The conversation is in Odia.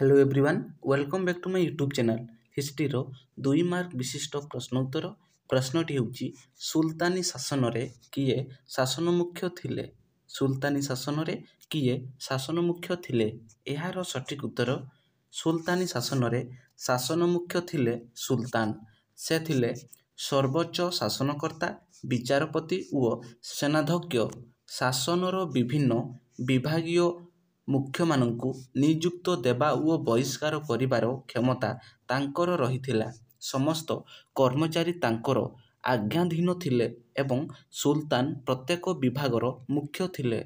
hello everyone welcome back to my YouTube channel ହିଷ୍ଟ୍ରିର ଦୁଇ ମାର୍କ ବିଶିଷ୍ଟ ପ୍ରଶ୍ନ ଉତ୍ତର ପ୍ରଶ୍ନଟି ହେଉଛି ସୁଲତାନୀ ଶାସନରେ କିଏ ଶାସନ ମୁଖ୍ୟ ଥିଲେ ସୁଲତାନୀ ଶାସନରେ କିଏ ଶାସନ ମୁଖ୍ୟ ଥିଲେ ଏହାର ସଠିକ୍ ଉତ୍ତର ସୁଲତାନୀ ଶାସନରେ ଶାସନ ମୁଖ୍ୟ ଥିଲେ ସୁଲତାନ ସେ ଥିଲେ ସର୍ବୋଚ୍ଚ ଶାସନକର୍ତ୍ତା ବିଚାରପତି ଓ ସେନାଧ୍ୟକ୍ଷ ଶାସନର ବିଭିନ୍ନ ବିଭାଗୀୟ ମୁଖ୍ୟମାନଙ୍କୁ ନିଯୁକ୍ତ ଦେବା ଓ ବହିଷ୍କାର କରିବାର କ୍ଷମତା ତାଙ୍କର ରହିଥିଲା ସମସ୍ତ କର୍ମଚାରୀ ତାଙ୍କର ଆଜ୍ଞାଧୀନ ଥିଲେ ଏବଂ ସୁଲତାନ ପ୍ରତ୍ୟେକ ବିଭାଗର ମୁଖ୍ୟ ଥିଲେ